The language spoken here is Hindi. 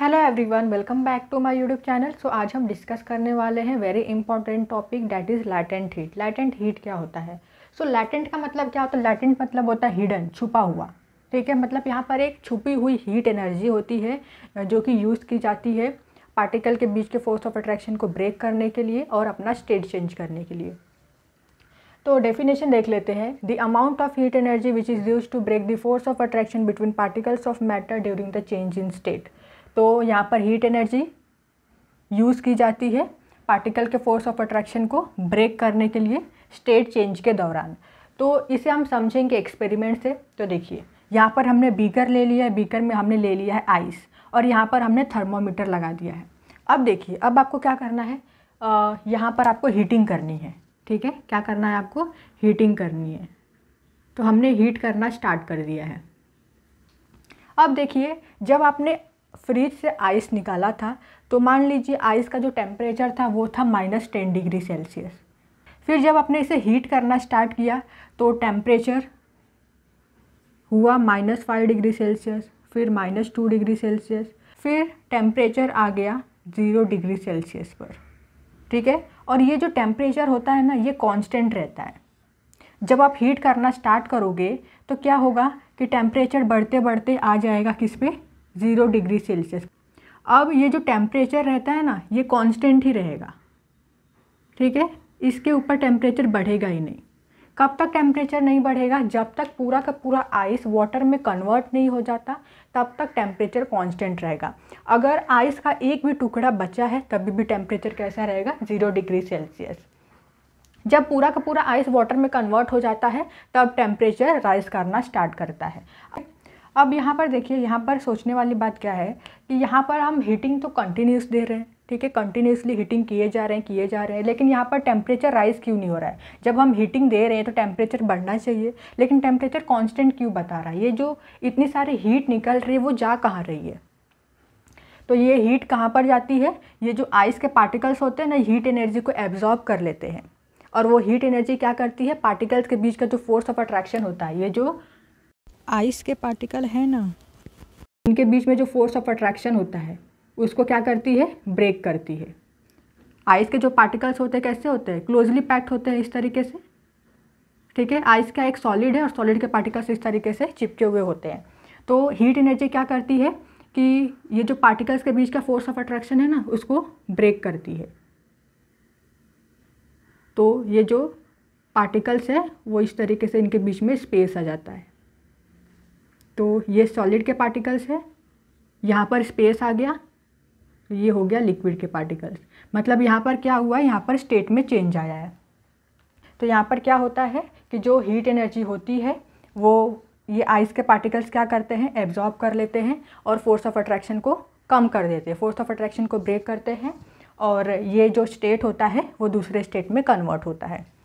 hello everyone welcome back to my YouTube channel so आज हम डिस्कस करने वाले हैं very important topic that is latent heat latent heat क्या होता है सो so, लैटेंट का मतलब क्या होता है लैटेंट मतलब होता है हिडन छुपा हुआ ठीक है मतलब यहाँ पर एक छुपी हुई हीट एनर्जी होती है जो कि यूज़ की जाती है पार्टिकल के बीच के फोर्स ऑफ अट्रैक्शन को ब्रेक करने के लिए और अपना स्टेट चेंज करने के लिए तो डेफिनेशन देख लेते हैं the amount of heat energy which is use to break the force of attraction between particles of matter during the change in state तो यहाँ पर हीट एनर्जी यूज़ की जाती है पार्टिकल के फोर्स ऑफ अट्रैक्शन को ब्रेक करने के लिए स्टेट चेंज के दौरान तो इसे हम समझेंगे एक्सपेरिमेंट से तो देखिए यहाँ पर हमने बीकर ले लिया है बीकर में हमने ले लिया है आइस और यहाँ पर हमने थर्मोमीटर लगा दिया है अब देखिए अब आपको क्या करना है यहाँ पर आपको हीटिंग करनी है ठीक है क्या करना है आपको हीटिंग करनी है तो हमने हीट करना स्टार्ट कर दिया है अब देखिए जब आपने फ्रिज से आइस निकाला था तो मान लीजिए आइस का जो टेम्परेचर था वो था माइनस टेन डिग्री सेल्सियस फिर जब आपने इसे हीट करना स्टार्ट किया तो टेम्परेचर हुआ माइनस फाइव डिग्री सेल्सियस फिर माइनस टू डिग्री सेल्सियस फिर टेम्परेचर आ गया ज़ीरो डिग्री सेल्सियस पर ठीक है और ये जो टेम्परेचर होता है ना ये कांस्टेंट रहता है जब आप हीट करना स्टार्ट करोगे तो क्या होगा कि टेम्परेचर बढ़ते बढ़ते आ जाएगा किस पे ज़ीरो डिग्री सेल्सियस अब ये जो टेम्परेचर रहता है ना ये कांस्टेंट ही रहेगा ठीक है इसके ऊपर टेम्परेचर बढ़ेगा ही नहीं कब तक टेम्परेचर नहीं बढ़ेगा जब तक पूरा का पूरा आइस वाटर में कन्वर्ट नहीं हो जाता तब तक टेम्परेचर कांस्टेंट रहेगा अगर आइस का एक भी टुकड़ा बचा है तभी भी टेम्परेचर कैसा रहेगा ज़ीरो डिग्री सेल्सियस जब पूरा का पूरा आइस वाटर में कन्वर्ट हो जाता है तब टेम्परेचर राइज करना स्टार्ट करता है अब यहाँ पर देखिए यहाँ पर सोचने वाली बात क्या है कि यहाँ पर हम हीटिंग तो कंटिन्यूस दे रहे हैं ठीक है कंटिन्यूसली हीटिंग किए जा रहे हैं किए जा रहे हैं लेकिन यहाँ पर टेम्परेचर राइज़ क्यों नहीं हो रहा है जब हम हीटिंग दे रहे हैं तो टेम्परेचर बढ़ना चाहिए लेकिन टेम्परेचर कांस्टेंट क्यों बता रहा है ये जो इतनी सारी हीट निकल रही है वो जा कहाँ रही है तो ये हीट कहाँ पर जाती है ये जो आइस के पार्टिकल्स होते हैं ना हीट एनर्जी को एब्जॉर्ब कर लेते हैं और वो हीट एनर्जी क्या करती है पार्टिकल्स के बीच का जो फोर्स ऑफ अट्रैक्शन होता है ये जो आइस के पार्टिकल हैं ना इनके बीच में जो फोर्स ऑफ अट्रैक्शन होता है उसको क्या करती है ब्रेक करती है आइस के जो पार्टिकल्स होते हैं कैसे होते हैं क्लोजली पैक्ड होते हैं इस तरीके से ठीक है आइस का एक सॉलिड है और सॉलिड के पार्टिकल्स इस तरीके से चिपके हुए होते हैं तो हीट एनर्जी क्या करती है कि ये जो पार्टिकल्स के बीच का फोर्स ऑफ अट्रैक्शन है ना उसको ब्रेक करती है तो ये जो पार्टिकल्स है वो इस तरीके से इनके बीच में स्पेस आ जाता है तो ये सॉलिड के पार्टिकल्स है यहाँ पर स्पेस आ गया ये हो गया लिक्विड के पार्टिकल्स मतलब यहाँ पर क्या हुआ यहाँ पर स्टेट में चेंज आया है तो यहाँ पर क्या होता है कि जो हीट एनर्जी होती है वो ये आइस के पार्टिकल्स क्या करते हैं एब्जॉर्ब कर लेते हैं और फोर्स ऑफ अट्रैक्शन को कम कर देते हैं फोर्स ऑफ अट्रैक्शन को ब्रेक करते हैं और ये जो स्टेट होता है वो दूसरे स्टेट में कन्वर्ट होता है